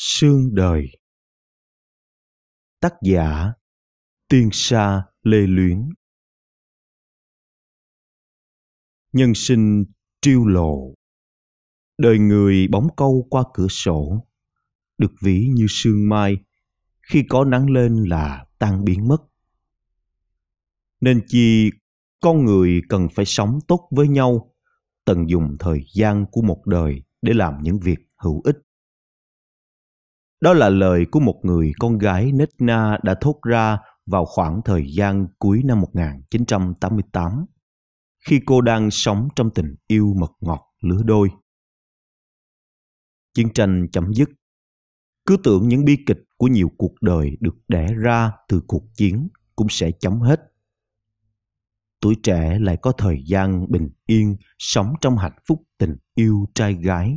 Sương đời Tác giả Tiên Sa Lê Luyến Nhân sinh triêu lộ Đời người bóng câu qua cửa sổ Được ví như sương mai Khi có nắng lên là tan biến mất Nên chi con người cần phải sống tốt với nhau Tận dụng thời gian của một đời để làm những việc hữu ích đó là lời của một người con gái nết na đã thốt ra vào khoảng thời gian cuối năm 1988, khi cô đang sống trong tình yêu mật ngọt lứa đôi. Chiến tranh chấm dứt. Cứ tưởng những bi kịch của nhiều cuộc đời được đẻ ra từ cuộc chiến cũng sẽ chấm hết. Tuổi trẻ lại có thời gian bình yên sống trong hạnh phúc tình yêu trai gái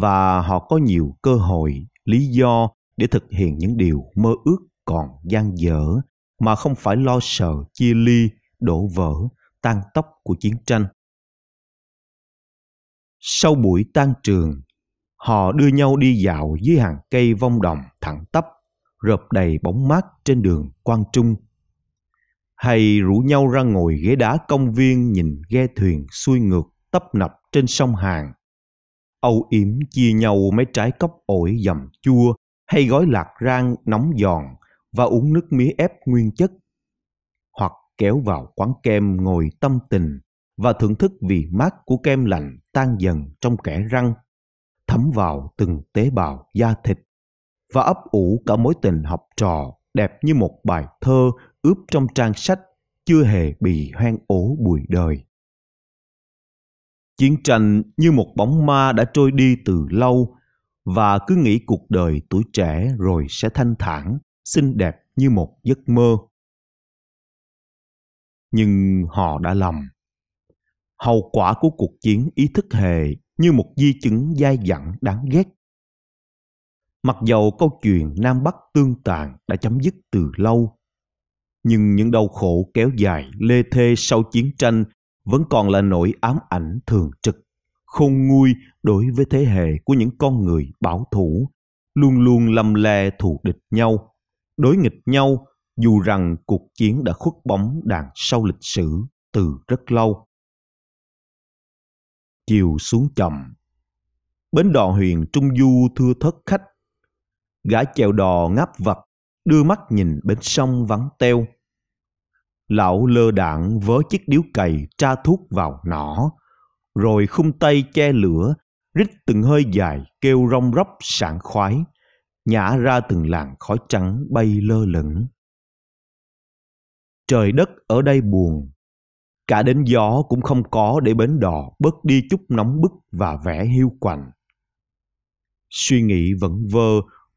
và họ có nhiều cơ hội lý do để thực hiện những điều mơ ước còn dang dở mà không phải lo sợ chia ly đổ vỡ tan tóc của chiến tranh sau buổi tan trường họ đưa nhau đi dạo dưới hàng cây vong đồng thẳng tắp rợp đầy bóng mát trên đường quang trung hay rủ nhau ra ngồi ghế đá công viên nhìn ghe thuyền xuôi ngược tấp nập trên sông hàn âu yếm chia nhau mấy trái cốc ổi dầm chua hay gói lạc rang nóng giòn và uống nước mía ép nguyên chất hoặc kéo vào quán kem ngồi tâm tình và thưởng thức vị mát của kem lạnh tan dần trong kẽ răng thấm vào từng tế bào da thịt và ấp ủ cả mối tình học trò đẹp như một bài thơ ướp trong trang sách chưa hề bị hoang ố bụi đời Chiến tranh như một bóng ma đã trôi đi từ lâu và cứ nghĩ cuộc đời tuổi trẻ rồi sẽ thanh thản, xinh đẹp như một giấc mơ. Nhưng họ đã lầm. Hậu quả của cuộc chiến ý thức hề như một di chứng dai dẳng đáng ghét. Mặc dầu câu chuyện Nam Bắc tương tàn đã chấm dứt từ lâu, nhưng những đau khổ kéo dài lê thê sau chiến tranh vẫn còn là nỗi ám ảnh thường trực, khôn nguôi đối với thế hệ của những con người bảo thủ, luôn luôn lầm lè thù địch nhau, đối nghịch nhau dù rằng cuộc chiến đã khuất bóng đằng sau lịch sử từ rất lâu. Chiều xuống chậm Bến đò huyền Trung Du thưa thất khách. Gã chèo đò ngáp vật, đưa mắt nhìn bến sông vắng teo. Lão lơ đạn vớ chiếc điếu cày tra thuốc vào nỏ, rồi khung tay che lửa, rít từng hơi dài kêu rong róc sảng khoái, nhả ra từng làn khói trắng bay lơ lửng. Trời đất ở đây buồn, cả đến gió cũng không có để bến đò bớt đi chút nóng bức và vẻ hiu quạnh. Suy nghĩ vẫn vơ,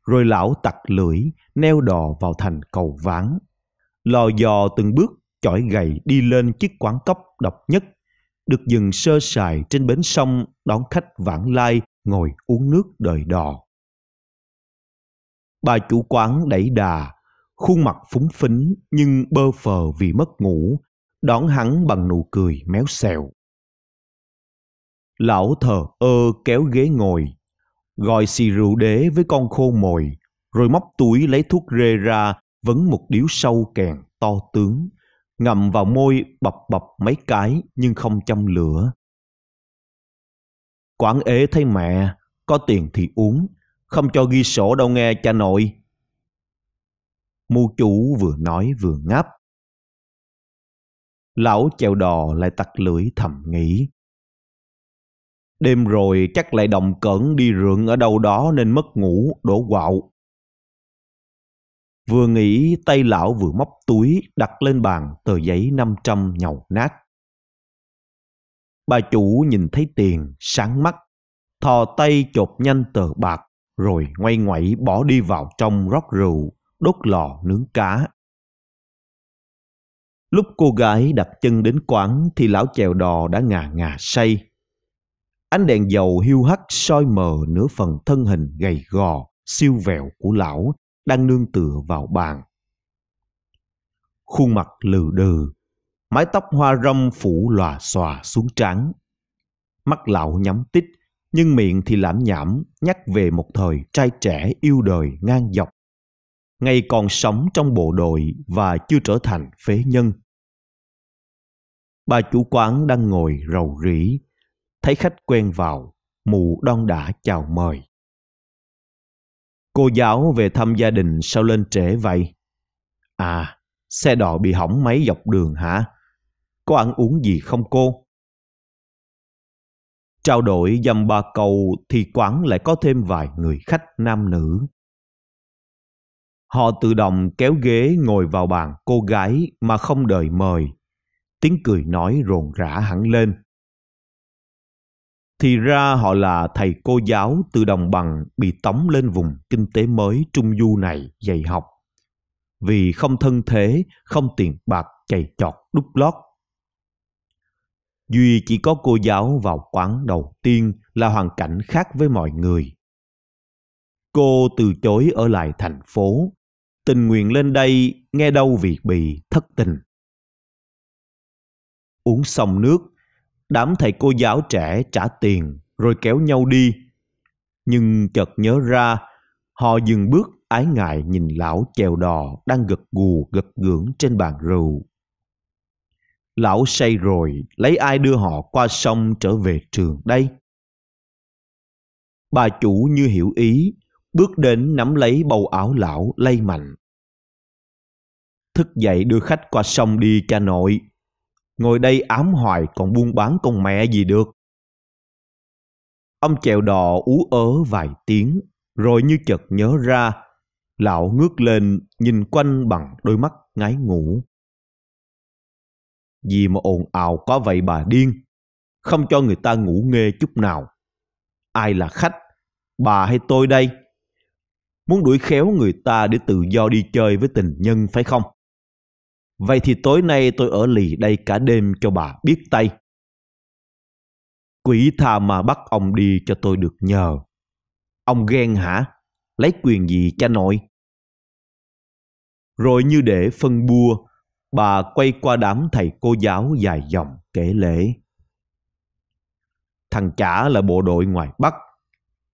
rồi lão tặc lưỡi, neo đò vào thành cầu ván. Lò dò từng bước chỏi gầy đi lên chiếc quán cốc độc nhất, được dừng sơ sài trên bến sông đón khách vãng lai ngồi uống nước đời đò. Bà chủ quán đẩy đà, khuôn mặt phúng phính nhưng bơ phờ vì mất ngủ, đón hắn bằng nụ cười méo xèo. Lão thờ ơ kéo ghế ngồi, gọi xì rượu đế với con khô mồi, rồi móc túi lấy thuốc rê ra vấn một điếu sâu kèn to tướng ngậm vào môi bập bập mấy cái nhưng không châm lửa. Quản ế thấy mẹ, có tiền thì uống, không cho ghi sổ đâu nghe cha nội. Mu chủ vừa nói vừa ngáp. Lão chèo đò lại tặc lưỡi thầm nghĩ. Đêm rồi chắc lại đồng cẩn đi rượn ở đâu đó nên mất ngủ, đổ quạo. Vừa nghĩ tay lão vừa móc túi đặt lên bàn tờ giấy 500 nhầu nát. Bà chủ nhìn thấy tiền, sáng mắt, thò tay chộp nhanh tờ bạc rồi ngoay ngoảy bỏ đi vào trong rót rượu, đốt lò nướng cá. Lúc cô gái đặt chân đến quán thì lão chèo đò đã ngà ngà say. Ánh đèn dầu hiu hắt soi mờ nửa phần thân hình gầy gò, siêu vẹo của lão đang nương tựa vào bàn. Khuôn mặt lừ đừ, mái tóc hoa râm phủ lòa xòa xuống trắng, Mắt lão nhắm tít, nhưng miệng thì lãm nhảm nhắc về một thời trai trẻ yêu đời ngang dọc. Ngày còn sống trong bộ đội và chưa trở thành phế nhân. Bà chủ quán đang ngồi rầu rĩ, thấy khách quen vào, mụ đon đã chào mời. Cô giáo về thăm gia đình sao lên trễ vậy? À, xe đò bị hỏng máy dọc đường hả? Có ăn uống gì không cô? Trao đổi dăm ba câu thì quán lại có thêm vài người khách nam nữ. Họ tự động kéo ghế ngồi vào bàn cô gái mà không đợi mời. Tiếng cười nói rồn rã hẳn lên thì ra họ là thầy cô giáo từ đồng bằng bị tống lên vùng kinh tế mới trung du này dạy học vì không thân thế không tiền bạc chạy chọt đúc lót duy chỉ có cô giáo vào quán đầu tiên là hoàn cảnh khác với mọi người cô từ chối ở lại thành phố tình nguyện lên đây nghe đâu việc bị thất tình uống xong nước đám thầy cô giáo trẻ trả tiền rồi kéo nhau đi. Nhưng chợt nhớ ra, họ dừng bước ái ngại nhìn lão chèo đò đang gật gù gật gưỡng trên bàn rượu. Lão say rồi, lấy ai đưa họ qua sông trở về trường đây? Bà chủ như hiểu ý, bước đến nắm lấy bầu áo lão lay mạnh. Thức dậy đưa khách qua sông đi cha nội, ngồi đây ám hoài còn buôn bán con mẹ gì được. Ông chèo đò ú ớ vài tiếng, rồi như chợt nhớ ra, lão ngước lên nhìn quanh bằng đôi mắt ngái ngủ. Gì mà ồn ào có vậy bà điên, không cho người ta ngủ nghê chút nào. Ai là khách, bà hay tôi đây? Muốn đuổi khéo người ta để tự do đi chơi với tình nhân phải không? Vậy thì tối nay tôi ở lì đây cả đêm cho bà biết tay. Quỷ tha mà bắt ông đi cho tôi được nhờ. Ông ghen hả? Lấy quyền gì cha nội? Rồi như để phân bua, bà quay qua đám thầy cô giáo dài dòng kể lễ. Thằng chả là bộ đội ngoài Bắc,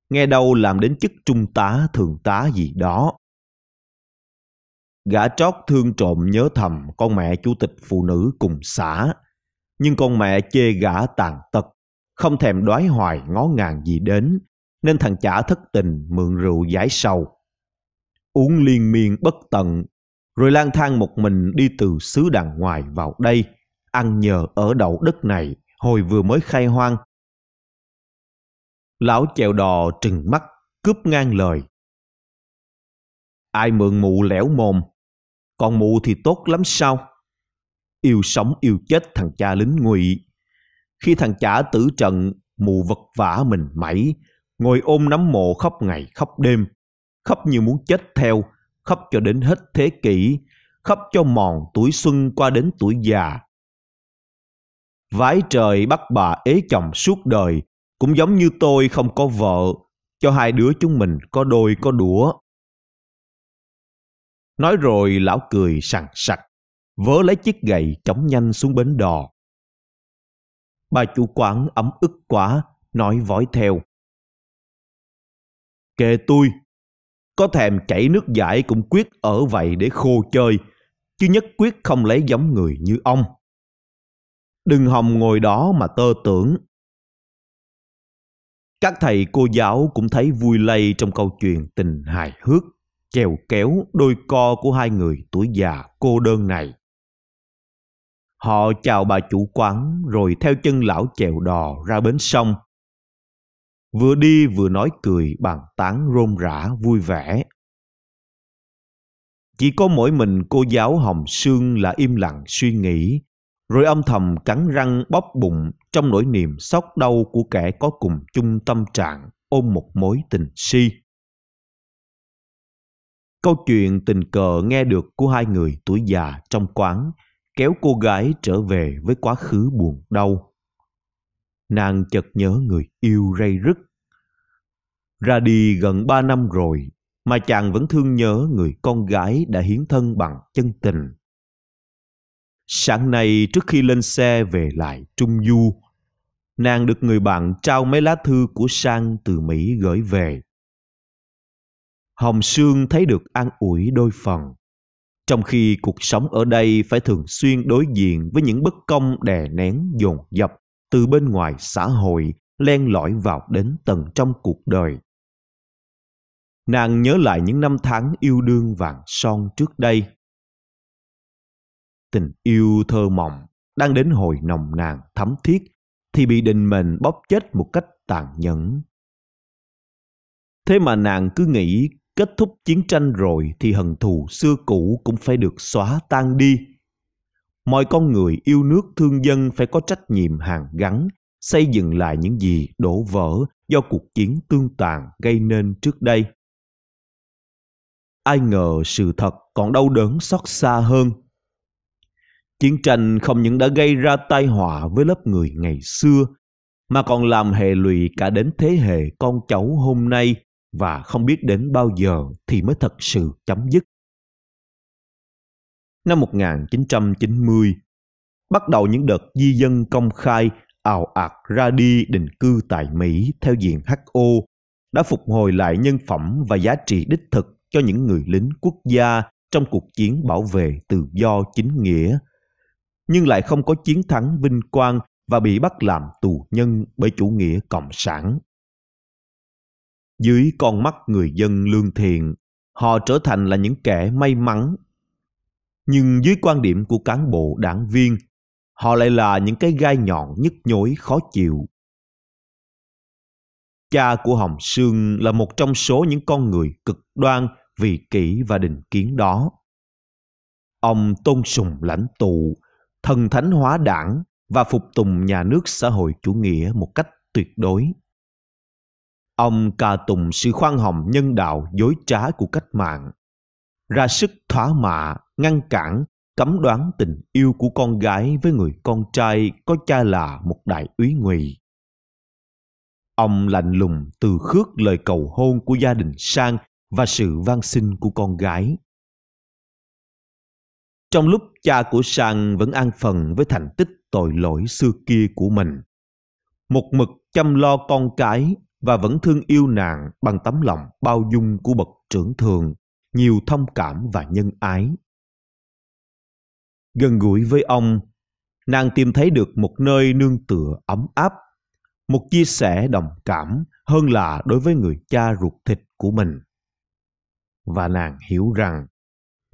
nghe đâu làm đến chức trung tá, thượng tá gì đó. Gã chót thương trộm nhớ thầm con mẹ chủ tịch phụ nữ cùng xã. Nhưng con mẹ chê gã tàn tật, không thèm đoái hoài ngó ngàng gì đến, nên thằng chả thất tình mượn rượu giải sầu. Uống liên miên bất tận, rồi lang thang một mình đi từ xứ đàng ngoài vào đây, ăn nhờ ở đậu đất này hồi vừa mới khai hoang. Lão chèo đò trừng mắt, cướp ngang lời. Ai mượn mụ lẻo mồm, còn mụ thì tốt lắm sao? Yêu sống yêu chết thằng cha lính ngụy. Khi thằng chả tử trận, mụ vật vả mình mẩy, ngồi ôm nắm mộ khóc ngày khóc đêm, khóc như muốn chết theo, khóc cho đến hết thế kỷ, khóc cho mòn tuổi xuân qua đến tuổi già. Vái trời bắt bà ế chồng suốt đời, cũng giống như tôi không có vợ, cho hai đứa chúng mình có đôi có đũa. Nói rồi lão cười sằng sặc, vớ lấy chiếc gậy chống nhanh xuống bến đò. Bà chủ quán ấm ức quá, nói vói theo. Kệ tôi, có thèm chảy nước giải cũng quyết ở vậy để khô chơi, chứ nhất quyết không lấy giống người như ông. Đừng hòng ngồi đó mà tơ tưởng. Các thầy cô giáo cũng thấy vui lây trong câu chuyện tình hài hước chèo kéo đôi co của hai người tuổi già cô đơn này. Họ chào bà chủ quán rồi theo chân lão chèo đò ra bến sông. Vừa đi vừa nói cười bàn tán rôm rã vui vẻ. Chỉ có mỗi mình cô giáo Hồng Sương là im lặng suy nghĩ, rồi âm thầm cắn răng bóp bụng trong nỗi niềm sóc đau của kẻ có cùng chung tâm trạng ôm một mối tình si. Câu chuyện tình cờ nghe được của hai người tuổi già trong quán kéo cô gái trở về với quá khứ buồn đau. Nàng chợt nhớ người yêu rây rứt. Ra đi gần ba năm rồi mà chàng vẫn thương nhớ người con gái đã hiến thân bằng chân tình. Sáng nay trước khi lên xe về lại Trung Du, nàng được người bạn trao mấy lá thư của Sang từ Mỹ gửi về hồng sương thấy được an ủi đôi phần trong khi cuộc sống ở đây phải thường xuyên đối diện với những bất công đè nén dồn dập từ bên ngoài xã hội len lỏi vào đến tận trong cuộc đời nàng nhớ lại những năm tháng yêu đương vàng son trước đây tình yêu thơ mộng đang đến hồi nồng nàn thấm thiết thì bị đình mệnh bóp chết một cách tàn nhẫn thế mà nàng cứ nghĩ Kết thúc chiến tranh rồi thì hận thù xưa cũ cũng phải được xóa tan đi. Mọi con người yêu nước thương dân phải có trách nhiệm hàng gắn, xây dựng lại những gì đổ vỡ do cuộc chiến tương tàn gây nên trước đây. Ai ngờ sự thật còn đau đớn xót xa hơn. Chiến tranh không những đã gây ra tai họa với lớp người ngày xưa, mà còn làm hệ lụy cả đến thế hệ con cháu hôm nay và không biết đến bao giờ thì mới thật sự chấm dứt. Năm 1990, bắt đầu những đợt di dân công khai ào ạt ra đi định cư tại Mỹ theo diện HO đã phục hồi lại nhân phẩm và giá trị đích thực cho những người lính quốc gia trong cuộc chiến bảo vệ tự do chính nghĩa, nhưng lại không có chiến thắng vinh quang và bị bắt làm tù nhân bởi chủ nghĩa cộng sản. Dưới con mắt người dân lương thiện, họ trở thành là những kẻ may mắn. Nhưng dưới quan điểm của cán bộ đảng viên, họ lại là những cái gai nhọn nhức nhối khó chịu. Cha của Hồng Sương là một trong số những con người cực đoan vì kỹ và định kiến đó. Ông tôn sùng lãnh tụ, thần thánh hóa đảng và phục tùng nhà nước xã hội chủ nghĩa một cách tuyệt đối. Ông ca tùng sự khoan hồng nhân đạo dối trá của cách mạng, ra sức thỏa mạ, ngăn cản, cấm đoán tình yêu của con gái với người con trai có cha là một đại úy ngụy. Ông lạnh lùng từ khước lời cầu hôn của gia đình sang và sự van xin của con gái. Trong lúc cha của Sang vẫn an phần với thành tích tội lỗi xưa kia của mình, một mực chăm lo con cái và vẫn thương yêu nàng bằng tấm lòng bao dung của bậc trưởng thường, nhiều thông cảm và nhân ái. Gần gũi với ông, nàng tìm thấy được một nơi nương tựa ấm áp, một chia sẻ đồng cảm hơn là đối với người cha ruột thịt của mình. Và nàng hiểu rằng,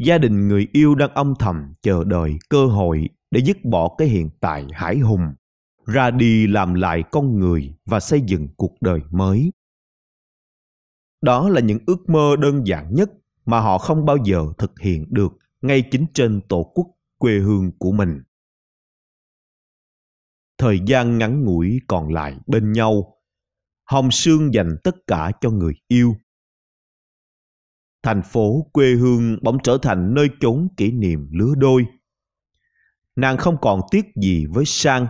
gia đình người yêu đang âm thầm chờ đợi cơ hội để dứt bỏ cái hiện tại hải hùng ra đi làm lại con người và xây dựng cuộc đời mới đó là những ước mơ đơn giản nhất mà họ không bao giờ thực hiện được ngay chính trên tổ quốc quê hương của mình thời gian ngắn ngủi còn lại bên nhau hồng sương dành tất cả cho người yêu thành phố quê hương bỗng trở thành nơi chốn kỷ niệm lứa đôi nàng không còn tiếc gì với sang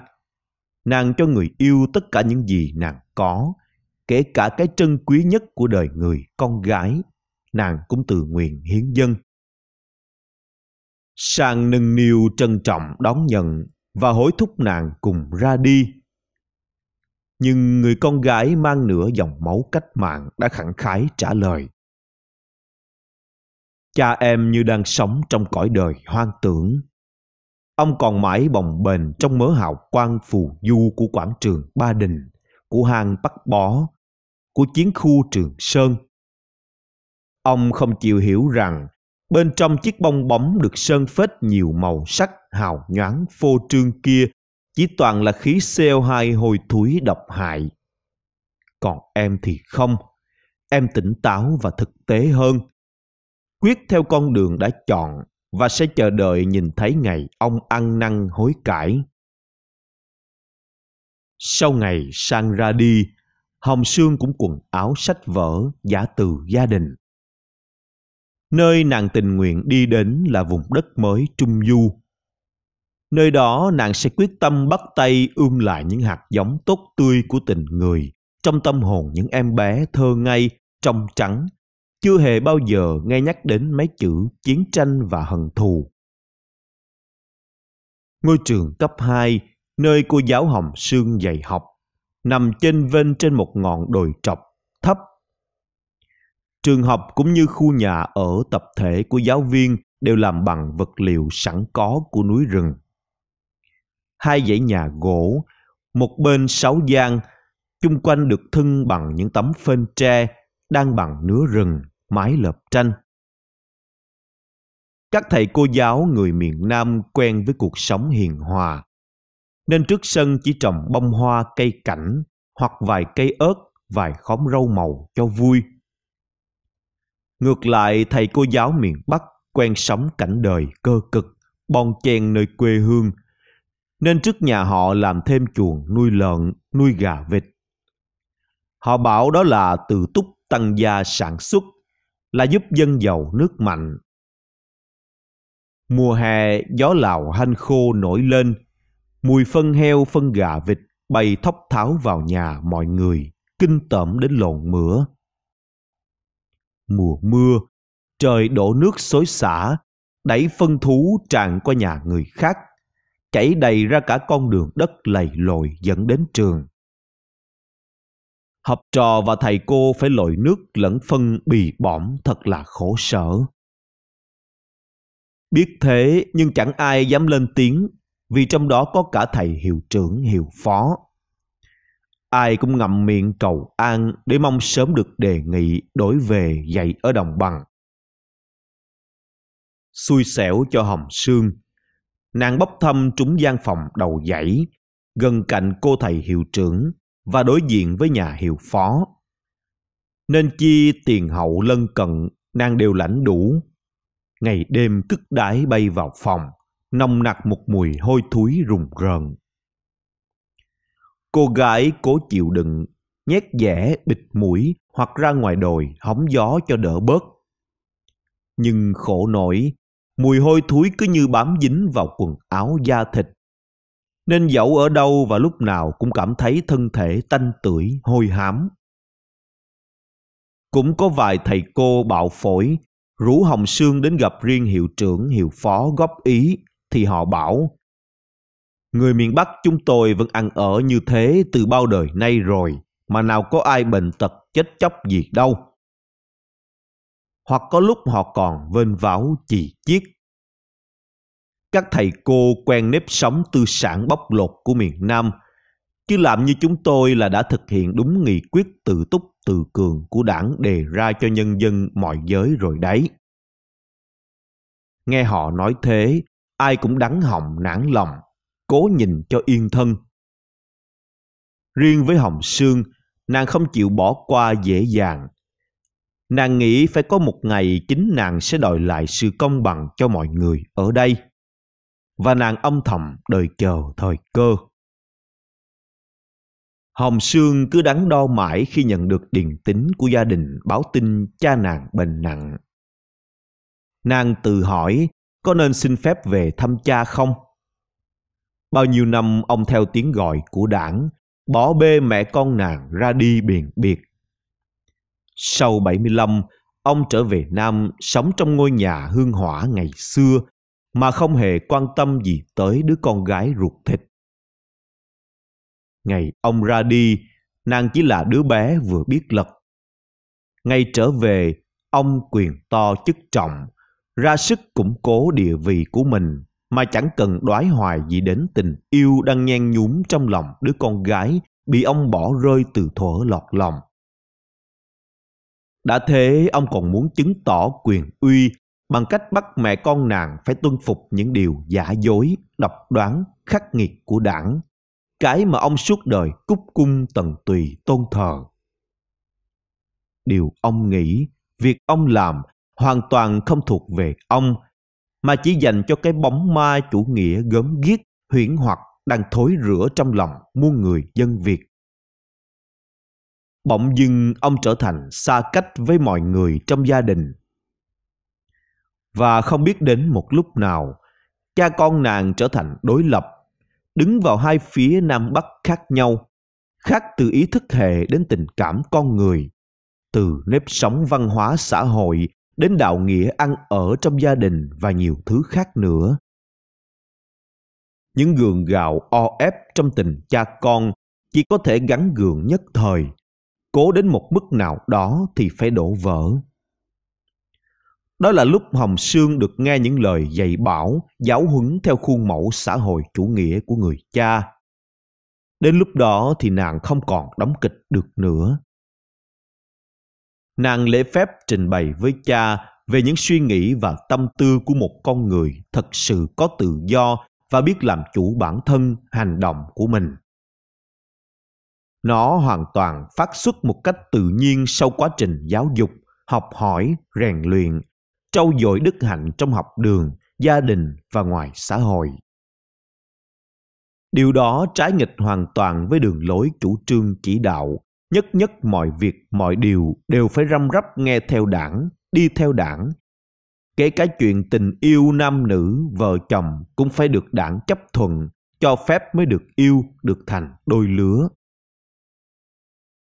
Nàng cho người yêu tất cả những gì nàng có, kể cả cái trân quý nhất của đời người, con gái, nàng cũng từ nguyện hiến dân. Sang nâng niu trân trọng đón nhận và hối thúc nàng cùng ra đi. Nhưng người con gái mang nửa dòng máu cách mạng đã khẳng khái trả lời. Cha em như đang sống trong cõi đời hoang tưởng. Ông còn mãi bồng bềnh trong mớ hào quang phù du của quảng trường Ba Đình, của hang Bắc Bó, của chiến khu Trường Sơn. Ông không chịu hiểu rằng bên trong chiếc bong bóng được sơn phết nhiều màu sắc hào nhoáng phô trương kia chỉ toàn là khí CO2 hôi thối độc hại. Còn em thì không, em tỉnh táo và thực tế hơn. Quyết theo con đường đã chọn và sẽ chờ đợi nhìn thấy ngày ông ăn năn hối cải. Sau ngày sang ra đi, Hồng Sương cũng quần áo sách vở giả từ gia đình. Nơi nàng tình nguyện đi đến là vùng đất mới Trung Du. Nơi đó nàng sẽ quyết tâm bắt tay ươm lại những hạt giống tốt tươi của tình người trong tâm hồn những em bé thơ ngây, trong trắng, chưa hề bao giờ nghe nhắc đến mấy chữ chiến tranh và hận thù. Ngôi trường cấp 2, nơi cô giáo Hồng Sương dạy học, nằm trên vên trên một ngọn đồi trọc, thấp. Trường học cũng như khu nhà ở tập thể của giáo viên đều làm bằng vật liệu sẵn có của núi rừng. Hai dãy nhà gỗ, một bên sáu gian, chung quanh được thân bằng những tấm phên tre đang bằng nứa rừng mái lợp tranh. Các thầy cô giáo người miền Nam quen với cuộc sống hiền hòa, nên trước sân chỉ trồng bông hoa cây cảnh hoặc vài cây ớt, vài khóm rau màu cho vui. Ngược lại, thầy cô giáo miền Bắc quen sống cảnh đời cơ cực, bon chen nơi quê hương, nên trước nhà họ làm thêm chuồng nuôi lợn, nuôi gà vịt. Họ bảo đó là từ túc tăng gia sản xuất là giúp dân giàu nước mạnh. Mùa hè gió lào hanh khô nổi lên, mùi phân heo phân gà vịt bay thóc tháo vào nhà mọi người, kinh tởm đến lộn mửa. Mùa mưa, trời đổ nước xối xả, đẩy phân thú tràn qua nhà người khác, chảy đầy ra cả con đường đất lầy lội dẫn đến trường học trò và thầy cô phải lội nước lẫn phân bì bõm thật là khổ sở. Biết thế nhưng chẳng ai dám lên tiếng vì trong đó có cả thầy hiệu trưởng hiệu phó. Ai cũng ngậm miệng cầu an để mong sớm được đề nghị đổi về dạy ở đồng bằng. Xui xẻo cho hồng sương, nàng bốc thăm trúng gian phòng đầu dãy, gần cạnh cô thầy hiệu trưởng và đối diện với nhà hiệu phó. Nên chi tiền hậu lân cận nàng đều lãnh đủ. Ngày đêm tức đái bay vào phòng, nồng nặc một mùi hôi thối rùng rợn. Cô gái cố chịu đựng, nhét dẻ bịt mũi hoặc ra ngoài đồi hóng gió cho đỡ bớt. Nhưng khổ nổi, mùi hôi thối cứ như bám dính vào quần áo da thịt nên dẫu ở đâu và lúc nào cũng cảm thấy thân thể tanh tưởi, hôi hám. Cũng có vài thầy cô bạo phổi, rủ Hồng Sương đến gặp riêng hiệu trưởng, hiệu phó góp ý, thì họ bảo Người miền Bắc chúng tôi vẫn ăn ở như thế từ bao đời nay rồi, mà nào có ai bệnh tật chết chóc gì đâu. Hoặc có lúc họ còn vênh váo chỉ chiết các thầy cô quen nếp sống tư sản bóc lột của miền Nam, chứ làm như chúng tôi là đã thực hiện đúng nghị quyết tự túc tự cường của đảng đề ra cho nhân dân mọi giới rồi đấy. Nghe họ nói thế, ai cũng đắng họng nản lòng, cố nhìn cho yên thân. Riêng với Hồng Sương, nàng không chịu bỏ qua dễ dàng. Nàng nghĩ phải có một ngày chính nàng sẽ đòi lại sự công bằng cho mọi người ở đây và nàng âm thầm đợi chờ thời cơ. Hồng Sương cứ đắn đo mãi khi nhận được điền tính của gia đình báo tin cha nàng bệnh nặng. Nàng tự hỏi có nên xin phép về thăm cha không? Bao nhiêu năm ông theo tiếng gọi của đảng, bỏ bê mẹ con nàng ra đi biển biệt. Sau 75, ông trở về Nam sống trong ngôi nhà hương hỏa ngày xưa mà không hề quan tâm gì tới đứa con gái ruột thịt. Ngày ông ra đi, nàng chỉ là đứa bé vừa biết lật. Ngày trở về, ông quyền to chức trọng, ra sức củng cố địa vị của mình mà chẳng cần đoái hoài gì đến tình yêu đang nhen nhúm trong lòng đứa con gái bị ông bỏ rơi từ thuở lọt lòng. Đã thế ông còn muốn chứng tỏ quyền uy bằng cách bắt mẹ con nàng phải tuân phục những điều giả dối, độc đoán, khắc nghiệt của đảng, cái mà ông suốt đời cúc cung tần tùy tôn thờ. Điều ông nghĩ, việc ông làm hoàn toàn không thuộc về ông, mà chỉ dành cho cái bóng ma chủ nghĩa gớm ghiếc, huyễn hoặc đang thối rửa trong lòng muôn người dân Việt. Bỗng dưng ông trở thành xa cách với mọi người trong gia đình và không biết đến một lúc nào, cha con nàng trở thành đối lập, đứng vào hai phía Nam Bắc khác nhau, khác từ ý thức hệ đến tình cảm con người, từ nếp sống văn hóa xã hội đến đạo nghĩa ăn ở trong gia đình và nhiều thứ khác nữa. Những gường gạo o ép trong tình cha con chỉ có thể gắn gượng nhất thời, cố đến một mức nào đó thì phải đổ vỡ. Đó là lúc Hồng Sương được nghe những lời dạy bảo, giáo huấn theo khuôn mẫu xã hội chủ nghĩa của người cha. Đến lúc đó thì nàng không còn đóng kịch được nữa. Nàng lễ phép trình bày với cha về những suy nghĩ và tâm tư của một con người thật sự có tự do và biết làm chủ bản thân hành động của mình nó hoàn toàn phát xuất một cách tự nhiên sau quá trình giáo dục học hỏi rèn luyện trau dồi đức hạnh trong học đường, gia đình và ngoài xã hội. Điều đó trái nghịch hoàn toàn với đường lối chủ trương chỉ đạo, nhất nhất mọi việc, mọi điều đều phải răm rắp nghe theo đảng, đi theo đảng. Kể cả chuyện tình yêu nam nữ, vợ chồng cũng phải được đảng chấp thuận, cho phép mới được yêu, được thành đôi lứa.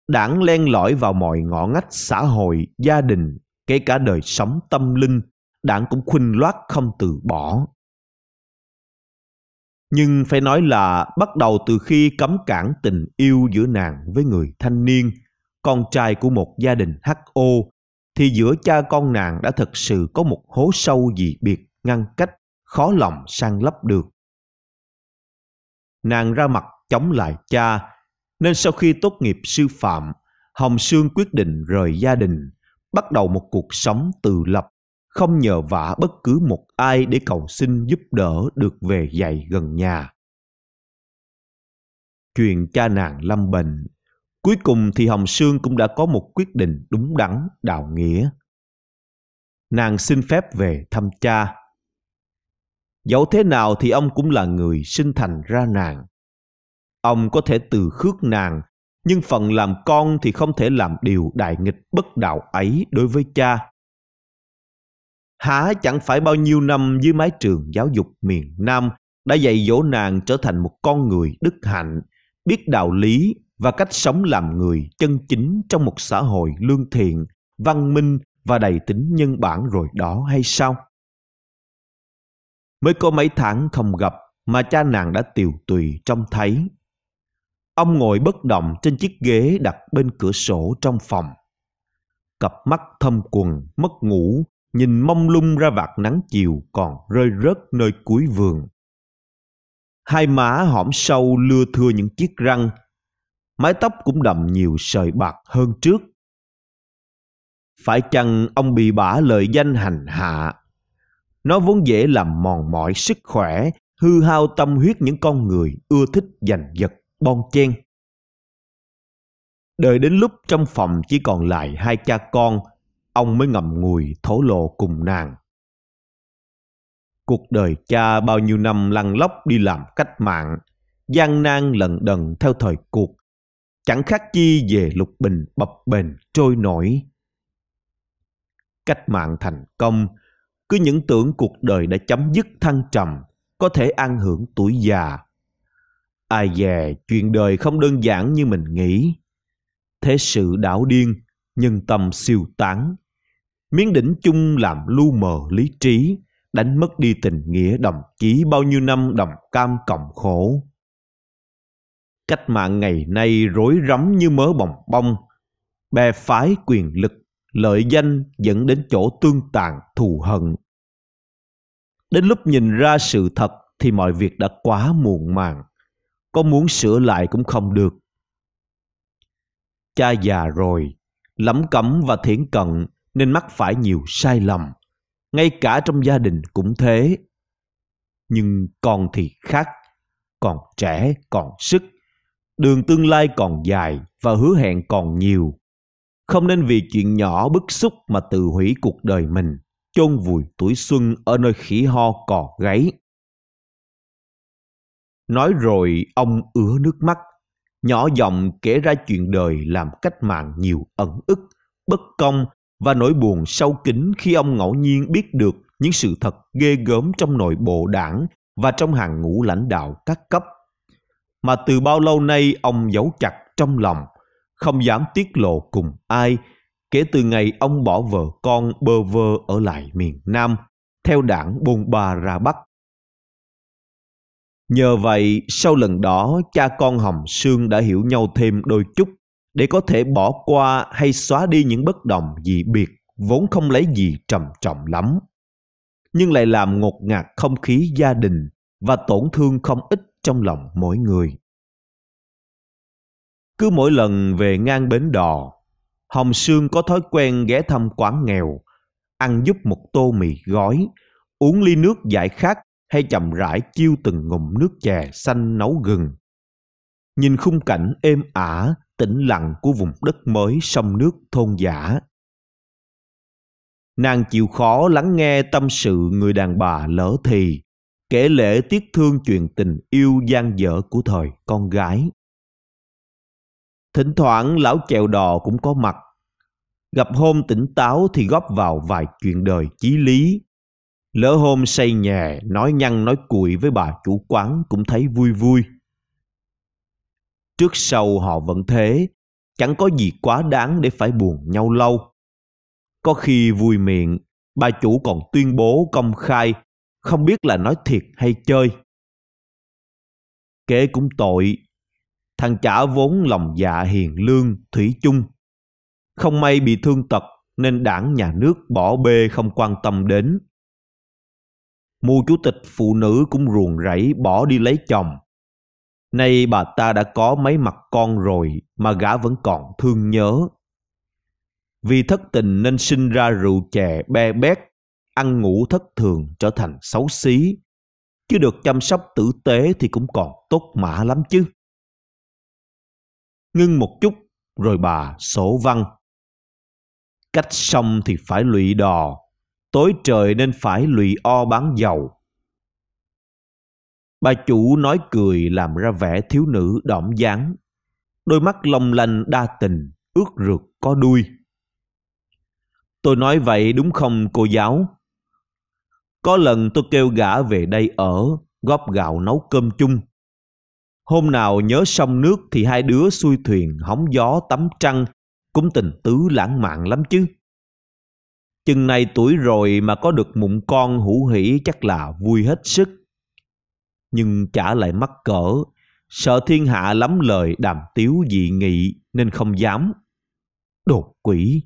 Đảng len lỏi vào mọi ngõ ngách xã hội, gia đình, kể cả đời sống tâm linh, đảng cũng khuynh loát không từ bỏ. Nhưng phải nói là bắt đầu từ khi cấm cản tình yêu giữa nàng với người thanh niên, con trai của một gia đình HO, thì giữa cha con nàng đã thật sự có một hố sâu dị biệt ngăn cách, khó lòng san lấp được. Nàng ra mặt chống lại cha, nên sau khi tốt nghiệp sư phạm, Hồng Sương quyết định rời gia đình bắt đầu một cuộc sống tự lập, không nhờ vả bất cứ một ai để cầu xin giúp đỡ được về dạy gần nhà. Chuyện cha nàng lâm bệnh, cuối cùng thì Hồng Sương cũng đã có một quyết định đúng đắn, đạo nghĩa. Nàng xin phép về thăm cha. Dẫu thế nào thì ông cũng là người sinh thành ra nàng. Ông có thể từ khước nàng nhưng phần làm con thì không thể làm điều đại nghịch bất đạo ấy đối với cha. Hả chẳng phải bao nhiêu năm dưới mái trường giáo dục miền Nam đã dạy dỗ nàng trở thành một con người đức hạnh, biết đạo lý và cách sống làm người chân chính trong một xã hội lương thiện, văn minh và đầy tính nhân bản rồi đó hay sao? Mới có mấy tháng không gặp mà cha nàng đã tiều tùy trông thấy Ông ngồi bất động trên chiếc ghế đặt bên cửa sổ trong phòng. Cặp mắt thâm quần, mất ngủ, nhìn mông lung ra vạt nắng chiều còn rơi rớt nơi cuối vườn. Hai má hõm sâu lưa thưa những chiếc răng, mái tóc cũng đậm nhiều sợi bạc hơn trước. Phải chăng ông bị bả lời danh hành hạ? Nó vốn dễ làm mòn mỏi sức khỏe, hư hao tâm huyết những con người ưa thích giành giật bon chen đợi đến lúc trong phòng chỉ còn lại hai cha con ông mới ngậm ngùi thổ lộ cùng nàng cuộc đời cha bao nhiêu năm lăn lóc đi làm cách mạng gian nan lần đần theo thời cuộc chẳng khác chi về lục bình bập bềnh trôi nổi cách mạng thành công cứ những tưởng cuộc đời đã chấm dứt thăng trầm có thể an hưởng tuổi già Ai à dè, chuyện đời không đơn giản như mình nghĩ. Thế sự đảo điên, nhân tâm siêu tán. Miếng đỉnh chung làm lu mờ lý trí, đánh mất đi tình nghĩa đồng chí bao nhiêu năm đồng cam cộng khổ. Cách mạng ngày nay rối rắm như mớ bồng bông, bè phái quyền lực, lợi danh dẫn đến chỗ tương tàn thù hận. Đến lúc nhìn ra sự thật thì mọi việc đã quá muộn màng có muốn sửa lại cũng không được. Cha già rồi, lẩm cẩm và thiển cận nên mắc phải nhiều sai lầm. Ngay cả trong gia đình cũng thế. Nhưng con thì khác, còn trẻ, còn sức. Đường tương lai còn dài và hứa hẹn còn nhiều. Không nên vì chuyện nhỏ bức xúc mà tự hủy cuộc đời mình, chôn vùi tuổi xuân ở nơi khỉ ho cò gáy. Nói rồi ông ứa nước mắt, nhỏ giọng kể ra chuyện đời làm cách mạng nhiều ẩn ức, bất công và nỗi buồn sâu kín khi ông ngẫu nhiên biết được những sự thật ghê gớm trong nội bộ đảng và trong hàng ngũ lãnh đạo các cấp. Mà từ bao lâu nay ông giấu chặt trong lòng, không dám tiết lộ cùng ai kể từ ngày ông bỏ vợ con bơ vơ ở lại miền Nam, theo đảng bôn ba ra Bắc. Nhờ vậy, sau lần đó, cha con Hồng Sương đã hiểu nhau thêm đôi chút để có thể bỏ qua hay xóa đi những bất đồng gì biệt vốn không lấy gì trầm trọng lắm nhưng lại làm ngột ngạt không khí gia đình và tổn thương không ít trong lòng mỗi người cứ mỗi lần về ngang bến đò hồng sương có thói quen ghé thăm quán nghèo ăn giúp một tô mì gói uống ly nước giải khát hay chậm rãi chiêu từng ngụm nước chè xanh nấu gừng. Nhìn khung cảnh êm ả, tĩnh lặng của vùng đất mới sông nước thôn giả. Nàng chịu khó lắng nghe tâm sự người đàn bà lỡ thì, kể lễ tiếc thương chuyện tình yêu gian dở của thời con gái. Thỉnh thoảng lão chèo đò cũng có mặt. Gặp hôm tỉnh táo thì góp vào vài chuyện đời chí lý, Lỡ hôm xây nhà, nói nhăn nói cuội với bà chủ quán cũng thấy vui vui. Trước sau họ vẫn thế, chẳng có gì quá đáng để phải buồn nhau lâu. Có khi vui miệng, bà chủ còn tuyên bố công khai, không biết là nói thiệt hay chơi. Kế cũng tội, thằng chả vốn lòng dạ hiền lương, thủy chung. Không may bị thương tật nên đảng nhà nước bỏ bê không quan tâm đến mù chủ tịch phụ nữ cũng ruồng rẫy bỏ đi lấy chồng. Nay bà ta đã có mấy mặt con rồi mà gã vẫn còn thương nhớ. Vì thất tình nên sinh ra rượu chè be bét, ăn ngủ thất thường trở thành xấu xí. Chứ được chăm sóc tử tế thì cũng còn tốt mã lắm chứ. Ngưng một chút rồi bà sổ văn. Cách xong thì phải lụy đò, tối trời nên phải lụy o bán dầu. Bà chủ nói cười làm ra vẻ thiếu nữ đỏm dáng, đôi mắt long lanh đa tình, ướt rượt có đuôi. Tôi nói vậy đúng không cô giáo? Có lần tôi kêu gã về đây ở, góp gạo nấu cơm chung. Hôm nào nhớ sông nước thì hai đứa xuôi thuyền hóng gió tắm trăng, cũng tình tứ lãng mạn lắm chứ. Chừng này tuổi rồi mà có được mụn con hữu hỉ chắc là vui hết sức. Nhưng chả lại mắc cỡ, sợ thiên hạ lắm lời đàm tiếu dị nghị nên không dám. Đột quỷ,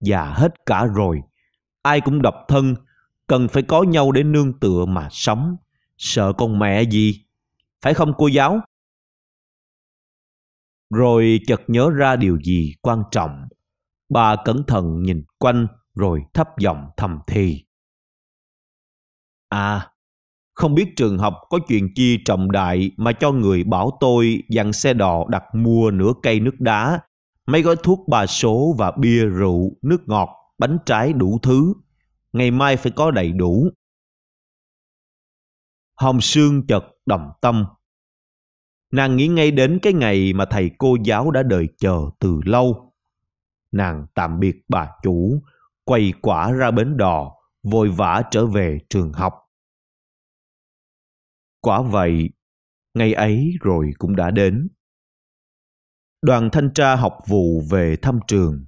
già hết cả rồi, ai cũng độc thân, cần phải có nhau để nương tựa mà sống, sợ con mẹ gì, phải không cô giáo? Rồi chợt nhớ ra điều gì quan trọng, bà cẩn thận nhìn quanh rồi thấp giọng thầm thì. À, không biết trường học có chuyện chi trọng đại mà cho người bảo tôi dặn xe đò đặt mua nửa cây nước đá, mấy gói thuốc ba số và bia rượu, nước ngọt, bánh trái đủ thứ. Ngày mai phải có đầy đủ. Hồng Sương chật đồng tâm. Nàng nghĩ ngay đến cái ngày mà thầy cô giáo đã đợi chờ từ lâu. Nàng tạm biệt bà chủ quầy quả ra bến đò, vội vã trở về trường học. Quả vậy, ngày ấy rồi cũng đã đến. Đoàn thanh tra học vụ về thăm trường,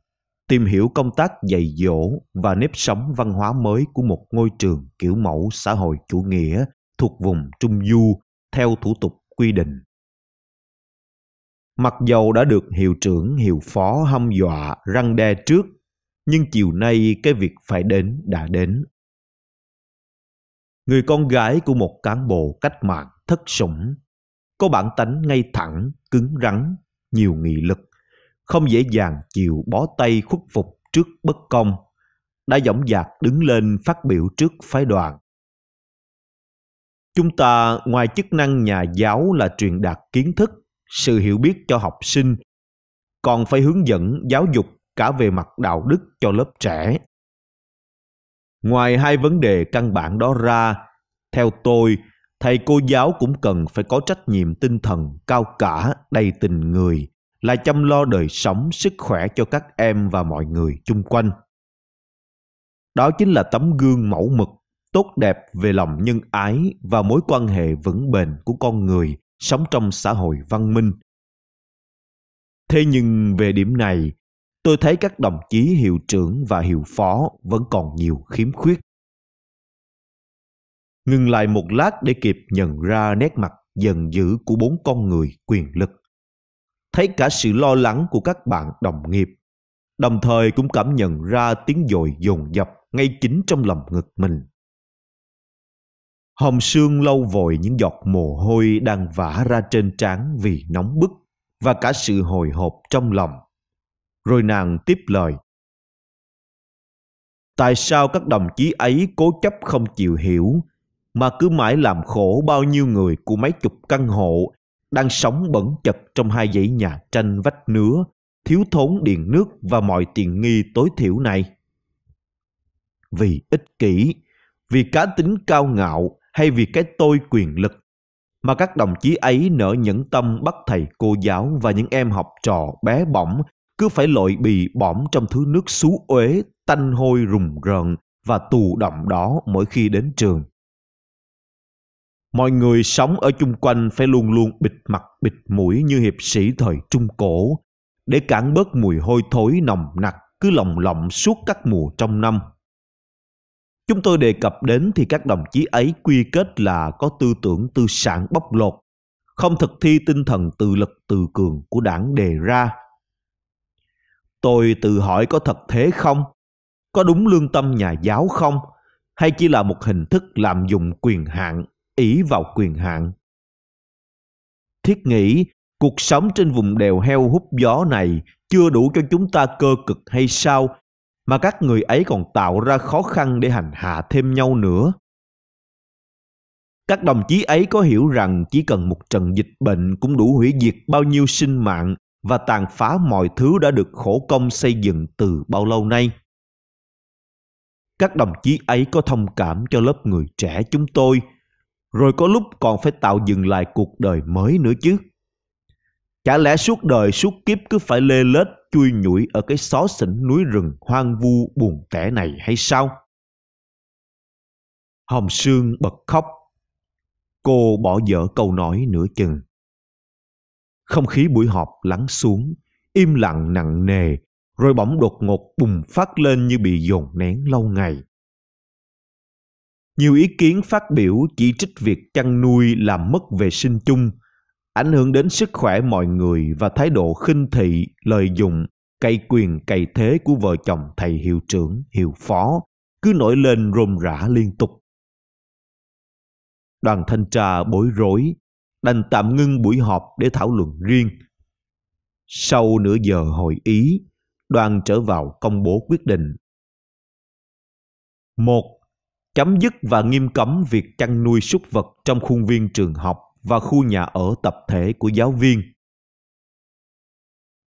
tìm hiểu công tác dạy dỗ và nếp sống văn hóa mới của một ngôi trường kiểu mẫu xã hội chủ nghĩa thuộc vùng Trung Du theo thủ tục quy định. Mặc dầu đã được hiệu trưởng, hiệu phó hâm dọa răng đe trước nhưng chiều nay cái việc phải đến đã đến người con gái của một cán bộ cách mạng thất sủng có bản tánh ngay thẳng cứng rắn nhiều nghị lực không dễ dàng chịu bó tay khuất phục trước bất công đã dõng dạc đứng lên phát biểu trước phái đoàn chúng ta ngoài chức năng nhà giáo là truyền đạt kiến thức sự hiểu biết cho học sinh còn phải hướng dẫn giáo dục cả về mặt đạo đức cho lớp trẻ ngoài hai vấn đề căn bản đó ra theo tôi thầy cô giáo cũng cần phải có trách nhiệm tinh thần cao cả đầy tình người là chăm lo đời sống sức khỏe cho các em và mọi người chung quanh đó chính là tấm gương mẫu mực tốt đẹp về lòng nhân ái và mối quan hệ vững bền của con người sống trong xã hội văn minh thế nhưng về điểm này tôi thấy các đồng chí hiệu trưởng và hiệu phó vẫn còn nhiều khiếm khuyết. Ngừng lại một lát để kịp nhận ra nét mặt giận dữ của bốn con người quyền lực. Thấy cả sự lo lắng của các bạn đồng nghiệp, đồng thời cũng cảm nhận ra tiếng dội dồn dập ngay chính trong lòng ngực mình. Hồng Sương lâu vội những giọt mồ hôi đang vã ra trên trán vì nóng bức và cả sự hồi hộp trong lòng rồi nàng tiếp lời tại sao các đồng chí ấy cố chấp không chịu hiểu mà cứ mãi làm khổ bao nhiêu người của mấy chục căn hộ đang sống bẩn chật trong hai dãy nhà tranh vách nứa thiếu thốn điện nước và mọi tiện nghi tối thiểu này vì ích kỷ vì cá tính cao ngạo hay vì cái tôi quyền lực mà các đồng chí ấy nỡ nhẫn tâm bắt thầy cô giáo và những em học trò bé bỏng cứ phải lội bì bõm trong thứ nước xú uế, tanh hôi rùng rợn và tù động đó mỗi khi đến trường. Mọi người sống ở chung quanh phải luôn luôn bịt mặt bịt mũi như hiệp sĩ thời Trung Cổ để cản bớt mùi hôi thối nồng nặc cứ lồng lộng suốt các mùa trong năm. Chúng tôi đề cập đến thì các đồng chí ấy quy kết là có tư tưởng tư sản bóc lột, không thực thi tinh thần tự lực tự cường của đảng đề ra Tôi tự hỏi có thật thế không? Có đúng lương tâm nhà giáo không? Hay chỉ là một hình thức làm dụng quyền hạn, ý vào quyền hạn? Thiết nghĩ, cuộc sống trên vùng đèo heo hút gió này chưa đủ cho chúng ta cơ cực hay sao mà các người ấy còn tạo ra khó khăn để hành hạ thêm nhau nữa. Các đồng chí ấy có hiểu rằng chỉ cần một trận dịch bệnh cũng đủ hủy diệt bao nhiêu sinh mạng và tàn phá mọi thứ đã được khổ công xây dựng từ bao lâu nay. Các đồng chí ấy có thông cảm cho lớp người trẻ chúng tôi, rồi có lúc còn phải tạo dựng lại cuộc đời mới nữa chứ. Chả lẽ suốt đời suốt kiếp cứ phải lê lết chui nhủi ở cái xó xỉnh núi rừng hoang vu buồn tẻ này hay sao? Hồng Sương bật khóc. Cô bỏ dở câu nói nửa chừng. Không khí buổi họp lắng xuống, im lặng nặng nề, rồi bỗng đột ngột bùng phát lên như bị dồn nén lâu ngày. Nhiều ý kiến phát biểu chỉ trích việc chăn nuôi làm mất vệ sinh chung, ảnh hưởng đến sức khỏe mọi người và thái độ khinh thị, lợi dụng, cày quyền cày thế của vợ chồng thầy hiệu trưởng, hiệu phó cứ nổi lên rôm rã liên tục. Đoàn thanh tra bối rối, đành tạm ngưng buổi họp để thảo luận riêng. Sau nửa giờ hội ý, đoàn trở vào công bố quyết định. một Chấm dứt và nghiêm cấm việc chăn nuôi súc vật trong khuôn viên trường học và khu nhà ở tập thể của giáo viên.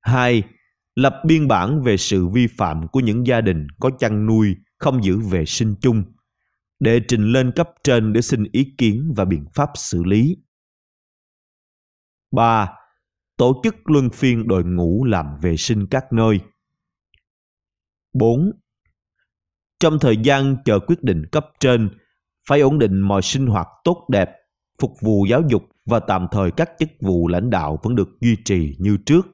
2. Lập biên bản về sự vi phạm của những gia đình có chăn nuôi không giữ vệ sinh chung để trình lên cấp trên để xin ý kiến và biện pháp xử lý. 3. Tổ chức luân phiên đội ngũ làm vệ sinh các nơi. 4. Trong thời gian chờ quyết định cấp trên, phải ổn định mọi sinh hoạt tốt đẹp, phục vụ giáo dục và tạm thời các chức vụ lãnh đạo vẫn được duy trì như trước.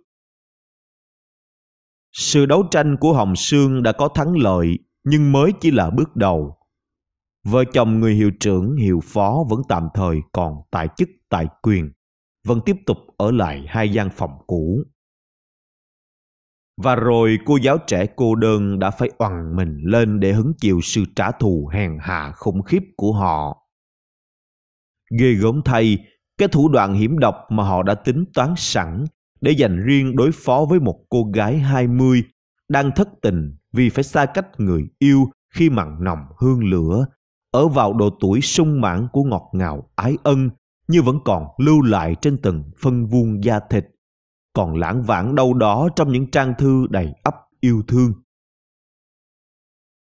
Sự đấu tranh của Hồng Sương đã có thắng lợi nhưng mới chỉ là bước đầu. Vợ chồng người hiệu trưởng hiệu phó vẫn tạm thời còn tại chức tại quyền vẫn tiếp tục ở lại hai gian phòng cũ. Và rồi cô giáo trẻ cô đơn đã phải oằn mình lên để hứng chịu sự trả thù hèn hạ khủng khiếp của họ. Ghê gớm thay, cái thủ đoạn hiểm độc mà họ đã tính toán sẵn để dành riêng đối phó với một cô gái 20 đang thất tình vì phải xa cách người yêu khi mặn nồng hương lửa, ở vào độ tuổi sung mãn của ngọt ngào ái ân như vẫn còn lưu lại trên từng phân vuông da thịt, còn lãng vãng đâu đó trong những trang thư đầy ấp yêu thương.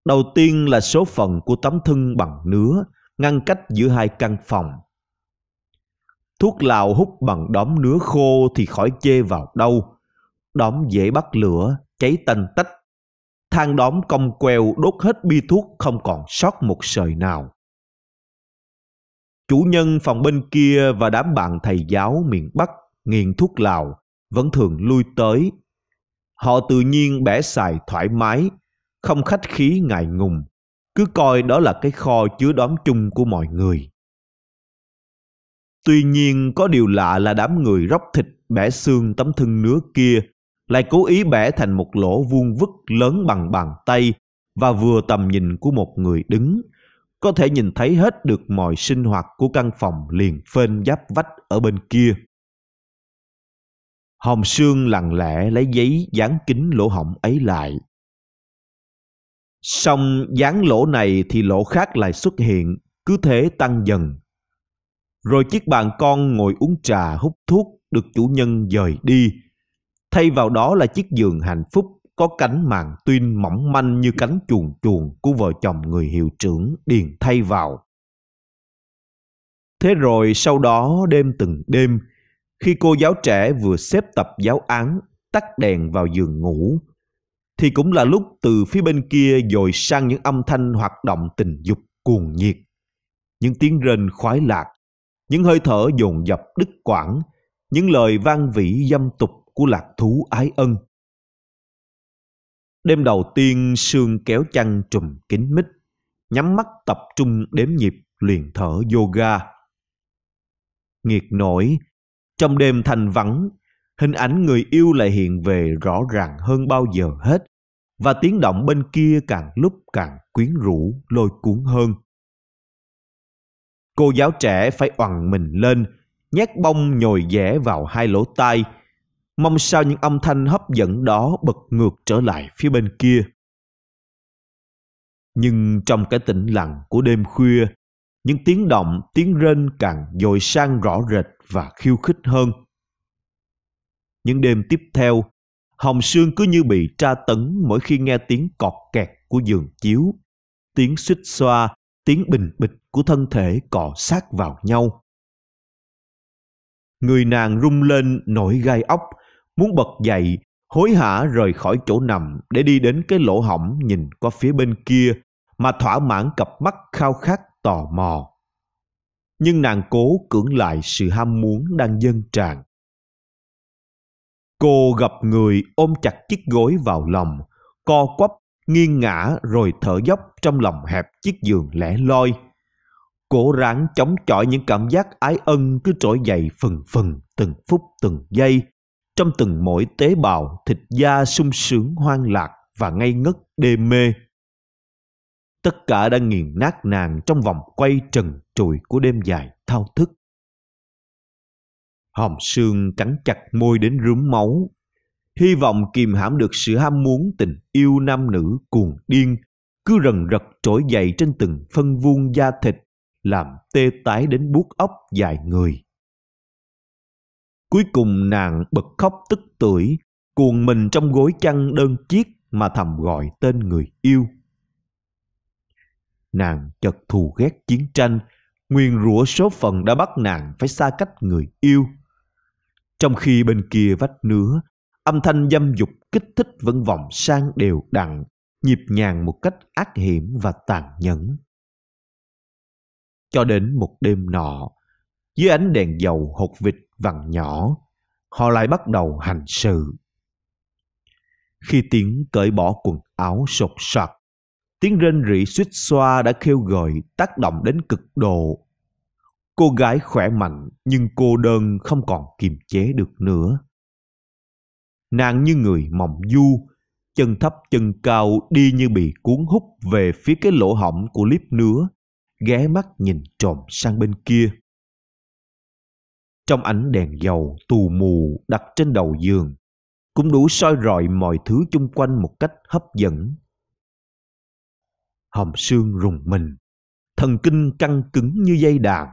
Đầu tiên là số phận của tấm thân bằng nứa ngăn cách giữa hai căn phòng. Thuốc lào hút bằng đóm nứa khô thì khỏi chê vào đâu. Đóm dễ bắt lửa, cháy tanh tách. Thang đóm cong queo đốt hết bi thuốc không còn sót một sợi nào chủ nhân phòng bên kia và đám bạn thầy giáo miền Bắc nghiện thuốc lào vẫn thường lui tới. Họ tự nhiên bẻ xài thoải mái, không khách khí ngại ngùng, cứ coi đó là cái kho chứa đóm chung của mọi người. Tuy nhiên có điều lạ là đám người róc thịt bẻ xương tấm thân nứa kia lại cố ý bẻ thành một lỗ vuông vức lớn bằng bàn tay và vừa tầm nhìn của một người đứng có thể nhìn thấy hết được mọi sinh hoạt của căn phòng liền phên giáp vách ở bên kia. Hồng Sương lặng lẽ lấy giấy dán kính lỗ hỏng ấy lại. Xong dán lỗ này thì lỗ khác lại xuất hiện, cứ thế tăng dần. Rồi chiếc bàn con ngồi uống trà hút thuốc được chủ nhân dời đi. Thay vào đó là chiếc giường hạnh phúc có cánh màng tuyên mỏng manh như cánh chuồn chuồn của vợ chồng người hiệu trưởng điền thay vào. Thế rồi sau đó đêm từng đêm, khi cô giáo trẻ vừa xếp tập giáo án, tắt đèn vào giường ngủ, thì cũng là lúc từ phía bên kia dồi sang những âm thanh hoạt động tình dục cuồng nhiệt, những tiếng rên khoái lạc, những hơi thở dồn dập đứt quãng, những lời vang vĩ dâm tục của lạc thú ái ân. Đêm đầu tiên Sương kéo chăn trùm kín mít, nhắm mắt tập trung đếm nhịp luyện thở yoga. Nghiệt nổi, trong đêm thành vắng, hình ảnh người yêu lại hiện về rõ ràng hơn bao giờ hết và tiếng động bên kia càng lúc càng quyến rũ lôi cuốn hơn. Cô giáo trẻ phải oằn mình lên, nhét bông nhồi dẻ vào hai lỗ tai – mong sao những âm thanh hấp dẫn đó bật ngược trở lại phía bên kia. Nhưng trong cái tĩnh lặng của đêm khuya, những tiếng động, tiếng rên càng dội sang rõ rệt và khiêu khích hơn. Những đêm tiếp theo, Hồng Sương cứ như bị tra tấn mỗi khi nghe tiếng cọt kẹt của giường chiếu, tiếng xích xoa, tiếng bình bịch của thân thể cọ sát vào nhau. Người nàng rung lên nổi gai ốc muốn bật dậy, hối hả rời khỏi chỗ nằm để đi đến cái lỗ hỏng nhìn qua phía bên kia mà thỏa mãn cặp mắt khao khát tò mò. Nhưng nàng cố cưỡng lại sự ham muốn đang dâng tràn. Cô gặp người ôm chặt chiếc gối vào lòng, co quắp, nghiêng ngã rồi thở dốc trong lòng hẹp chiếc giường lẻ loi. Cố ráng chống chọi những cảm giác ái ân cứ trỗi dậy phần phần từng phút từng giây trong từng mỗi tế bào thịt da sung sướng hoang lạc và ngây ngất đê mê tất cả đã nghiền nát nàng trong vòng quay trần trụi của đêm dài thao thức hòm sương cắn chặt môi đến rúm máu hy vọng kìm hãm được sự ham muốn tình yêu nam nữ cuồng điên cứ rần rật trỗi dậy trên từng phân vuông da thịt làm tê tái đến buốt ốc dài người Cuối cùng nàng bật khóc tức tuổi, cuồng mình trong gối chăn đơn chiếc mà thầm gọi tên người yêu. Nàng chật thù ghét chiến tranh, nguyên rủa số phận đã bắt nàng phải xa cách người yêu. Trong khi bên kia vách nứa, âm thanh dâm dục kích thích vẫn vọng sang đều đặn, nhịp nhàng một cách ác hiểm và tàn nhẫn. Cho đến một đêm nọ, dưới ánh đèn dầu hột vịt vằn nhỏ, họ lại bắt đầu hành sự. Khi tiếng cởi bỏ quần áo sột soạt, tiếng rên rỉ suýt xoa đã kêu gọi tác động đến cực độ. Cô gái khỏe mạnh nhưng cô đơn không còn kiềm chế được nữa. Nàng như người mộng du, chân thấp chân cao đi như bị cuốn hút về phía cái lỗ hỏng của clip nứa, ghé mắt nhìn trộm sang bên kia trong ánh đèn dầu tù mù đặt trên đầu giường cũng đủ soi rọi mọi thứ chung quanh một cách hấp dẫn hầm xương rùng mình thần kinh căng cứng như dây đàn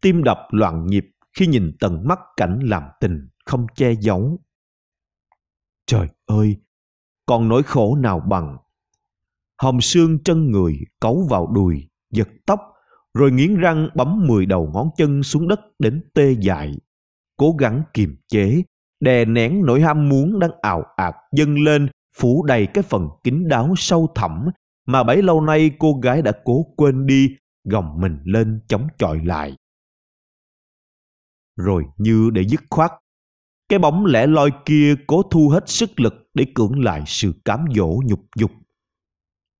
tim đập loạn nhịp khi nhìn tận mắt cảnh làm tình không che giấu trời ơi còn nỗi khổ nào bằng hòm xương chân người cấu vào đùi giật tóc rồi nghiến răng bấm 10 đầu ngón chân xuống đất đến tê dại. Cố gắng kiềm chế, đè nén nỗi ham muốn đang ảo ạt dâng lên phủ đầy cái phần kín đáo sâu thẳm mà bấy lâu nay cô gái đã cố quên đi, gồng mình lên chống chọi lại. Rồi như để dứt khoát, cái bóng lẻ loi kia cố thu hết sức lực để cưỡng lại sự cám dỗ nhục dục.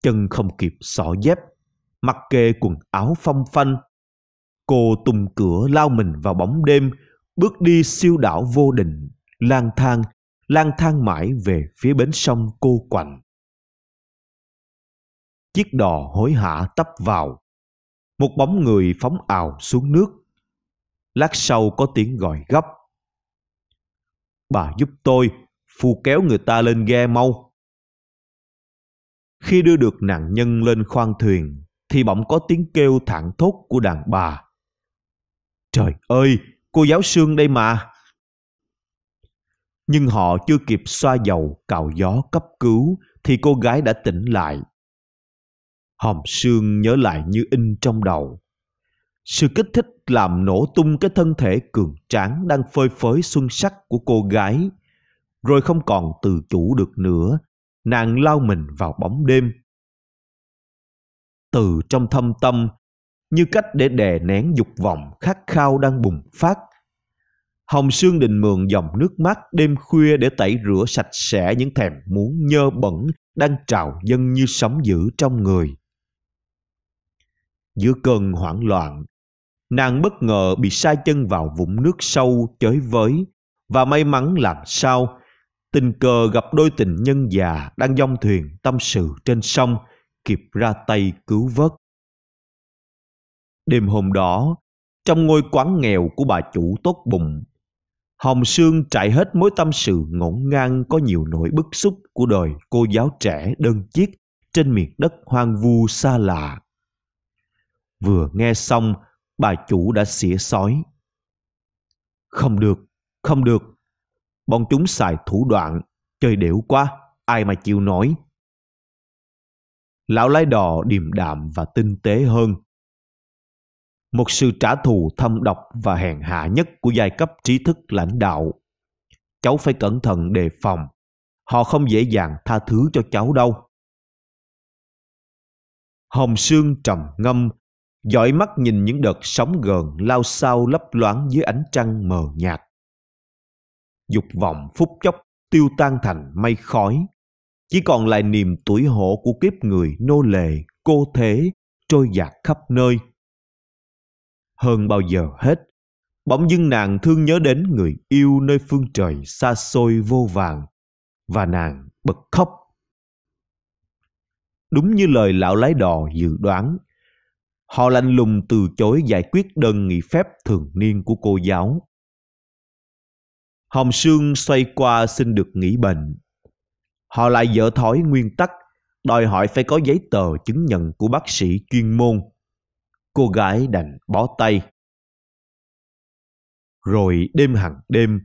Chân không kịp xỏ dép mặc kệ quần áo phong phanh. Cô tùng cửa lao mình vào bóng đêm, bước đi siêu đảo vô định, lang thang, lang thang mãi về phía bến sông cô quạnh. Chiếc đò hối hả tấp vào, một bóng người phóng ào xuống nước. Lát sau có tiếng gọi gấp. Bà giúp tôi, phu kéo người ta lên ghe mau. Khi đưa được nạn nhân lên khoang thuyền, thì bỗng có tiếng kêu thẳng thốt của đàn bà. Trời ơi, cô giáo Sương đây mà! Nhưng họ chưa kịp xoa dầu, cào gió cấp cứu thì cô gái đã tỉnh lại. Hồng Sương nhớ lại như in trong đầu. Sự kích thích làm nổ tung cái thân thể cường tráng đang phơi phới xuân sắc của cô gái. Rồi không còn tự chủ được nữa, nàng lao mình vào bóng đêm từ trong thâm tâm như cách để đè nén dục vọng khát khao đang bùng phát. Hồng Sương Đình mượn dòng nước mắt đêm khuya để tẩy rửa sạch sẽ những thèm muốn nhơ bẩn đang trào dâng như sóng dữ trong người. Giữa cơn hoảng loạn, nàng bất ngờ bị sai chân vào vũng nước sâu chới với và may mắn làm sao tình cờ gặp đôi tình nhân già đang dong thuyền tâm sự trên sông kịp ra tay cứu vớt. Đêm hôm đó, trong ngôi quán nghèo của bà chủ tốt bụng, Hồng Sương trải hết mối tâm sự ngổn ngang có nhiều nỗi bức xúc của đời cô giáo trẻ đơn chiếc trên miền đất hoang vu xa lạ. Vừa nghe xong, bà chủ đã xỉa sói. Không được, không được. Bọn chúng xài thủ đoạn, chơi đểu quá, ai mà chịu nổi lão lái đò điềm đạm và tinh tế hơn. Một sự trả thù thâm độc và hèn hạ nhất của giai cấp trí thức lãnh đạo. Cháu phải cẩn thận đề phòng. Họ không dễ dàng tha thứ cho cháu đâu. Hồng Sương trầm ngâm, dõi mắt nhìn những đợt sóng gần lao sao lấp loáng dưới ánh trăng mờ nhạt. Dục vọng phút chốc tiêu tan thành mây khói chỉ còn lại niềm tuổi hổ của kiếp người nô lệ, cô thế, trôi dạt khắp nơi. Hơn bao giờ hết, bỗng dưng nàng thương nhớ đến người yêu nơi phương trời xa xôi vô vàng, và nàng bật khóc. Đúng như lời lão lái đò dự đoán, họ lạnh lùng từ chối giải quyết đơn nghị phép thường niên của cô giáo. Hồng Sương xoay qua xin được nghỉ bệnh Họ lại dở thói nguyên tắc, đòi hỏi phải có giấy tờ chứng nhận của bác sĩ chuyên môn. Cô gái đành bó tay. Rồi đêm hằng đêm,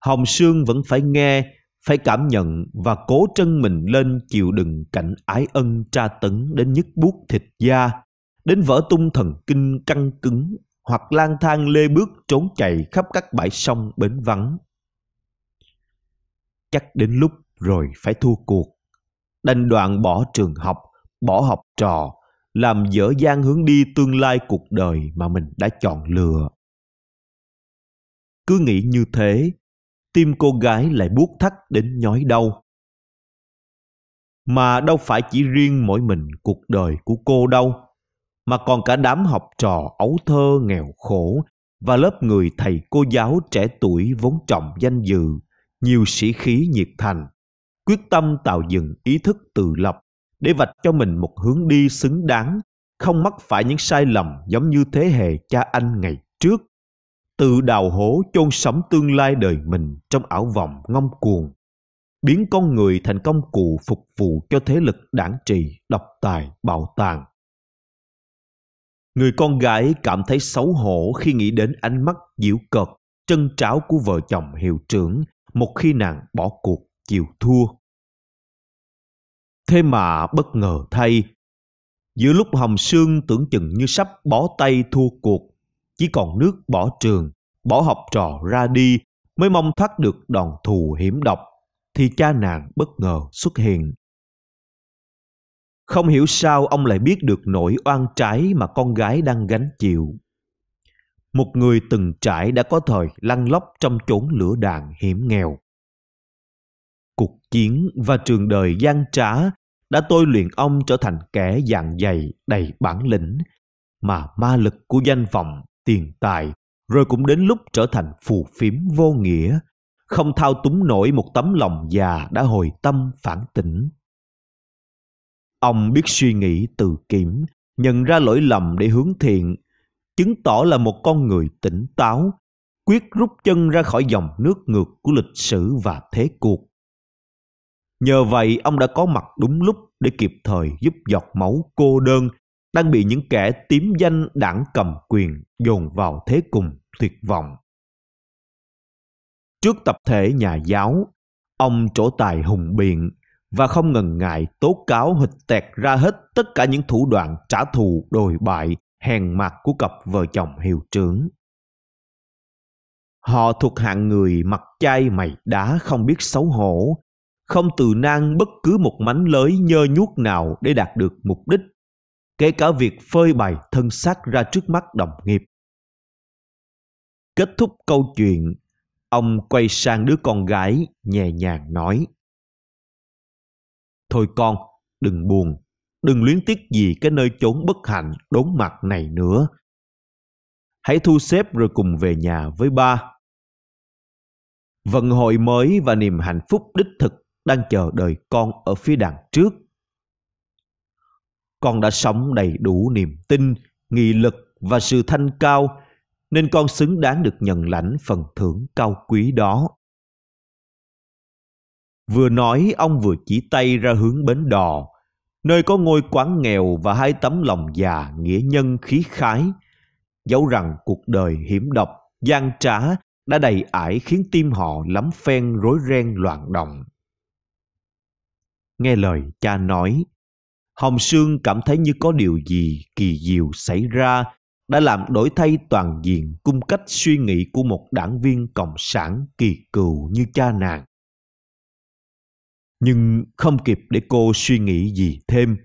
Hồng Sương vẫn phải nghe, phải cảm nhận và cố chân mình lên chịu đựng cảnh ái ân tra tấn đến nhức buốt thịt da, đến vỡ tung thần kinh căng cứng hoặc lang thang lê bước trốn chạy khắp các bãi sông bến vắng. Chắc đến lúc rồi phải thua cuộc. Đành đoạn bỏ trường học, bỏ học trò, làm dở dang hướng đi tương lai cuộc đời mà mình đã chọn lựa. Cứ nghĩ như thế, tim cô gái lại buốt thắt đến nhói đau. Mà đâu phải chỉ riêng mỗi mình cuộc đời của cô đâu, mà còn cả đám học trò ấu thơ nghèo khổ và lớp người thầy cô giáo trẻ tuổi vốn trọng danh dự, nhiều sĩ khí nhiệt thành quyết tâm tạo dựng ý thức tự lập để vạch cho mình một hướng đi xứng đáng, không mắc phải những sai lầm giống như thế hệ cha anh ngày trước. Tự đào hố chôn sống tương lai đời mình trong ảo vọng ngông cuồng, biến con người thành công cụ phục vụ cho thế lực đảng trị độc tài, bạo tàng. Người con gái cảm thấy xấu hổ khi nghĩ đến ánh mắt diễu cợt, trân tráo của vợ chồng hiệu trưởng một khi nàng bỏ cuộc chịu thua. Thế mà bất ngờ thay, giữa lúc Hồng Sương tưởng chừng như sắp bó tay thua cuộc, chỉ còn nước bỏ trường, bỏ học trò ra đi mới mong thoát được đòn thù hiểm độc, thì cha nàng bất ngờ xuất hiện. Không hiểu sao ông lại biết được nỗi oan trái mà con gái đang gánh chịu. Một người từng trải đã có thời lăn lóc trong chốn lửa đạn hiểm nghèo cuộc chiến và trường đời gian trá đã tôi luyện ông trở thành kẻ dạng dày đầy bản lĩnh mà ma lực của danh vọng tiền tài rồi cũng đến lúc trở thành phù phiếm vô nghĩa không thao túng nổi một tấm lòng già đã hồi tâm phản tỉnh ông biết suy nghĩ từ kiểm nhận ra lỗi lầm để hướng thiện chứng tỏ là một con người tỉnh táo quyết rút chân ra khỏi dòng nước ngược của lịch sử và thế cuộc Nhờ vậy ông đã có mặt đúng lúc để kịp thời giúp giọt máu cô đơn đang bị những kẻ tím danh đảng cầm quyền dồn vào thế cùng tuyệt vọng. Trước tập thể nhà giáo, ông trổ tài hùng biện và không ngần ngại tố cáo hịch tẹt ra hết tất cả những thủ đoạn trả thù đồi bại hèn mặt của cặp vợ chồng hiệu trưởng. Họ thuộc hạng người mặt chay mày đá không biết xấu hổ, không từ nang bất cứ một mánh lới nhơ nhuốc nào để đạt được mục đích, kể cả việc phơi bày thân xác ra trước mắt đồng nghiệp. Kết thúc câu chuyện, ông quay sang đứa con gái nhẹ nhàng nói. Thôi con, đừng buồn, đừng luyến tiếc gì cái nơi chốn bất hạnh đốn mặt này nữa. Hãy thu xếp rồi cùng về nhà với ba. Vận hội mới và niềm hạnh phúc đích thực đang chờ đợi con ở phía đằng trước. Con đã sống đầy đủ niềm tin, nghị lực và sự thanh cao, nên con xứng đáng được nhận lãnh phần thưởng cao quý đó. Vừa nói, ông vừa chỉ tay ra hướng bến đò, nơi có ngôi quán nghèo và hai tấm lòng già nghĩa nhân khí khái, dấu rằng cuộc đời hiểm độc, gian trá đã đầy ải khiến tim họ lắm phen rối ren loạn động nghe lời cha nói. Hồng Sương cảm thấy như có điều gì kỳ diệu xảy ra đã làm đổi thay toàn diện cung cách suy nghĩ của một đảng viên cộng sản kỳ cựu như cha nàng. Nhưng không kịp để cô suy nghĩ gì thêm.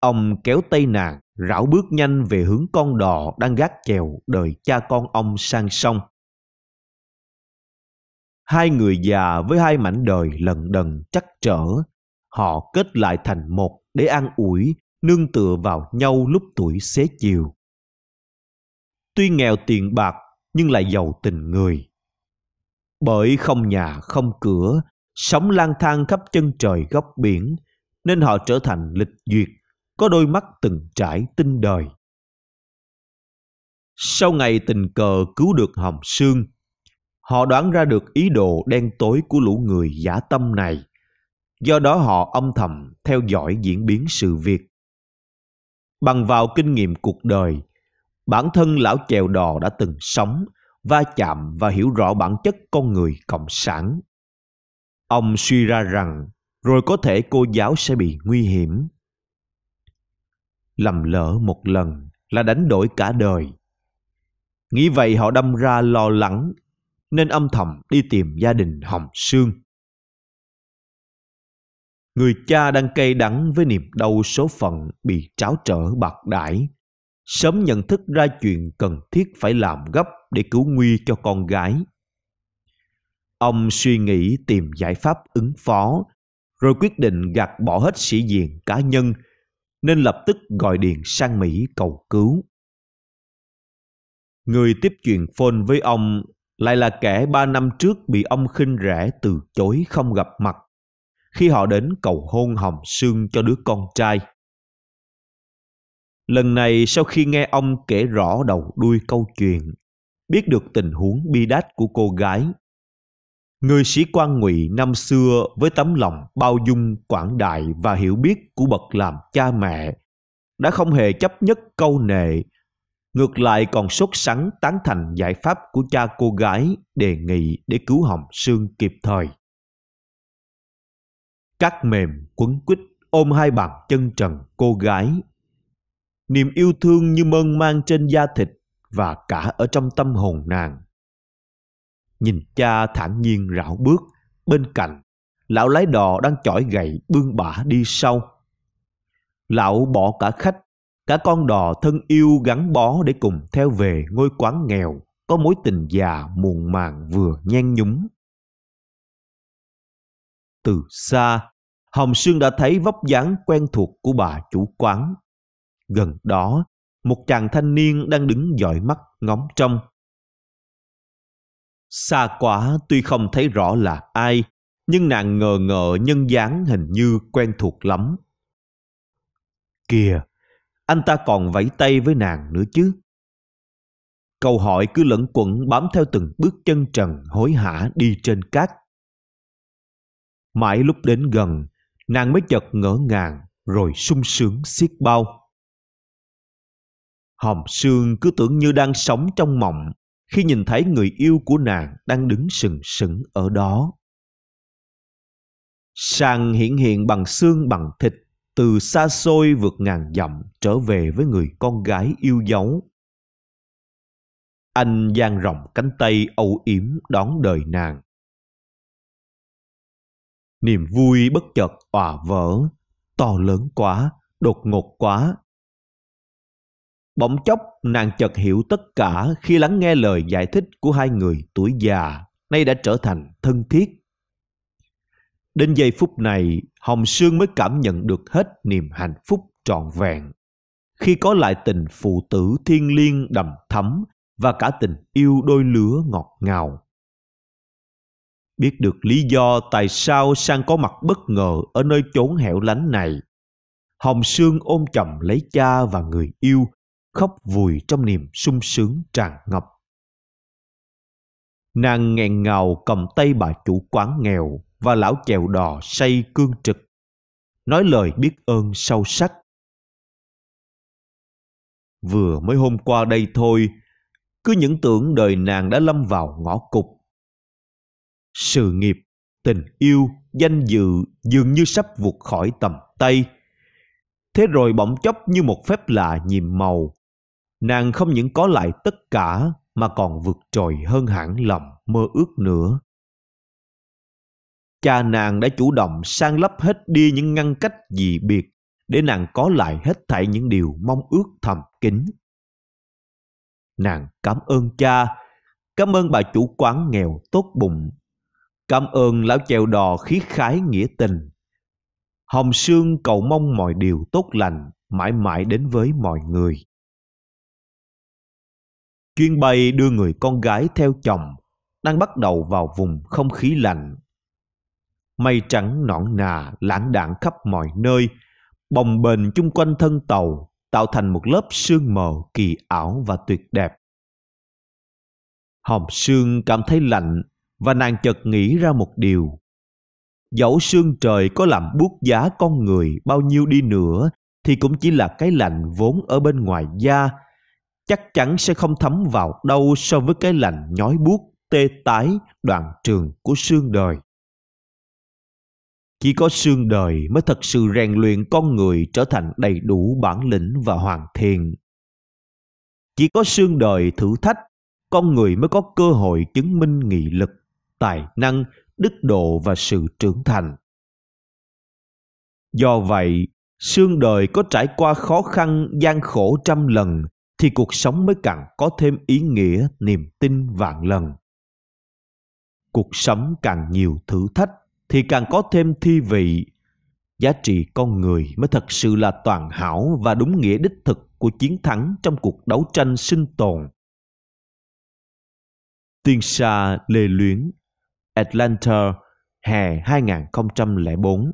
Ông kéo tay nàng, rảo bước nhanh về hướng con đò đang gác chèo đợi cha con ông sang sông. Hai người già với hai mảnh đời lần đần chắc trở họ kết lại thành một để an ủi, nương tựa vào nhau lúc tuổi xế chiều. Tuy nghèo tiền bạc nhưng lại giàu tình người. Bởi không nhà không cửa, sống lang thang khắp chân trời góc biển, nên họ trở thành lịch duyệt, có đôi mắt từng trải tinh đời. Sau ngày tình cờ cứu được Hồng Sương, họ đoán ra được ý đồ đen tối của lũ người giả tâm này do đó họ âm thầm theo dõi diễn biến sự việc bằng vào kinh nghiệm cuộc đời bản thân lão chèo đò đã từng sống va chạm và hiểu rõ bản chất con người cộng sản ông suy ra rằng rồi có thể cô giáo sẽ bị nguy hiểm lầm lỡ một lần là đánh đổi cả đời nghĩ vậy họ đâm ra lo lắng nên âm thầm đi tìm gia đình hồng sương Người cha đang cay đắng với niềm đau số phận bị tráo trở bạc đãi. Sớm nhận thức ra chuyện cần thiết phải làm gấp để cứu nguy cho con gái. Ông suy nghĩ tìm giải pháp ứng phó, rồi quyết định gạt bỏ hết sĩ diện cá nhân, nên lập tức gọi điện sang Mỹ cầu cứu. Người tiếp chuyện phone với ông lại là kẻ ba năm trước bị ông khinh rẻ từ chối không gặp mặt khi họ đến cầu hôn Hồng Sương cho đứa con trai. Lần này sau khi nghe ông kể rõ đầu đuôi câu chuyện, biết được tình huống bi đát của cô gái, người sĩ quan ngụy năm xưa với tấm lòng bao dung quảng đại và hiểu biết của bậc làm cha mẹ đã không hề chấp nhất câu nệ ngược lại còn sốt sắng tán thành giải pháp của cha cô gái đề nghị để cứu hồng sương kịp thời các mềm quấn quýt ôm hai bàn chân trần cô gái. Niềm yêu thương như mơn mang trên da thịt và cả ở trong tâm hồn nàng. Nhìn cha thản nhiên rảo bước, bên cạnh, lão lái đò đang chỏi gậy bươn bả đi sau. Lão bỏ cả khách, cả con đò thân yêu gắn bó để cùng theo về ngôi quán nghèo, có mối tình già muộn màng vừa nhen nhúng từ xa, Hồng Sương đã thấy vóc dáng quen thuộc của bà chủ quán. Gần đó, một chàng thanh niên đang đứng dõi mắt ngóng trông. Xa quá tuy không thấy rõ là ai, nhưng nàng ngờ ngờ nhân dáng hình như quen thuộc lắm. Kìa, anh ta còn vẫy tay với nàng nữa chứ. Câu hỏi cứ lẫn quẩn bám theo từng bước chân trần hối hả đi trên cát Mãi lúc đến gần, nàng mới chợt ngỡ ngàng rồi sung sướng xiết bao. Hồng Sương cứ tưởng như đang sống trong mộng khi nhìn thấy người yêu của nàng đang đứng sừng sững ở đó. Sang hiện hiện bằng xương bằng thịt, từ xa xôi vượt ngàn dặm trở về với người con gái yêu dấu. Anh dang rộng cánh tay âu yếm đón đời nàng niềm vui bất chợt òa vỡ to lớn quá đột ngột quá bỗng chốc nàng chợt hiểu tất cả khi lắng nghe lời giải thích của hai người tuổi già nay đã trở thành thân thiết đến giây phút này hồng sương mới cảm nhận được hết niềm hạnh phúc trọn vẹn khi có lại tình phụ tử thiên liêng đầm thắm và cả tình yêu đôi lứa ngọt ngào biết được lý do tại sao sang có mặt bất ngờ ở nơi chốn hẻo lánh này hồng sương ôm chầm lấy cha và người yêu khóc vùi trong niềm sung sướng tràn ngập nàng nghẹn ngào cầm tay bà chủ quán nghèo và lão chèo đò say cương trực nói lời biết ơn sâu sắc vừa mới hôm qua đây thôi cứ những tưởng đời nàng đã lâm vào ngõ cụt sự nghiệp tình yêu danh dự dường như sắp vụt khỏi tầm tay thế rồi bỗng chốc như một phép lạ nhiệm màu nàng không những có lại tất cả mà còn vượt trội hơn hẳn lòng mơ ước nữa cha nàng đã chủ động sang lấp hết đi những ngăn cách dị biệt để nàng có lại hết thảy những điều mong ước thầm kín nàng cảm ơn cha cảm ơn bà chủ quán nghèo tốt bụng Cảm ơn lão chèo đò khí khái nghĩa tình. Hồng Sương cầu mong mọi điều tốt lành mãi mãi đến với mọi người. chuyên bay đưa người con gái theo chồng đang bắt đầu vào vùng không khí lạnh. Mây trắng nõn nà lãng đạn khắp mọi nơi, bồng bềnh chung quanh thân tàu tạo thành một lớp sương mờ kỳ ảo và tuyệt đẹp. Hồng Sương cảm thấy lạnh và nàng chợt nghĩ ra một điều dẫu sương trời có làm buốt giá con người bao nhiêu đi nữa thì cũng chỉ là cái lạnh vốn ở bên ngoài da chắc chắn sẽ không thấm vào đâu so với cái lạnh nhói buốt tê tái đoạn trường của sương đời chỉ có sương đời mới thật sự rèn luyện con người trở thành đầy đủ bản lĩnh và hoàn thiện chỉ có sương đời thử thách con người mới có cơ hội chứng minh nghị lực tài năng đức độ và sự trưởng thành do vậy xương đời có trải qua khó khăn gian khổ trăm lần thì cuộc sống mới càng có thêm ý nghĩa niềm tin vạn lần cuộc sống càng nhiều thử thách thì càng có thêm thi vị giá trị con người mới thật sự là toàn hảo và đúng nghĩa đích thực của chiến thắng trong cuộc đấu tranh sinh tồn tiên sa lề luyến Atlanta hè 2004.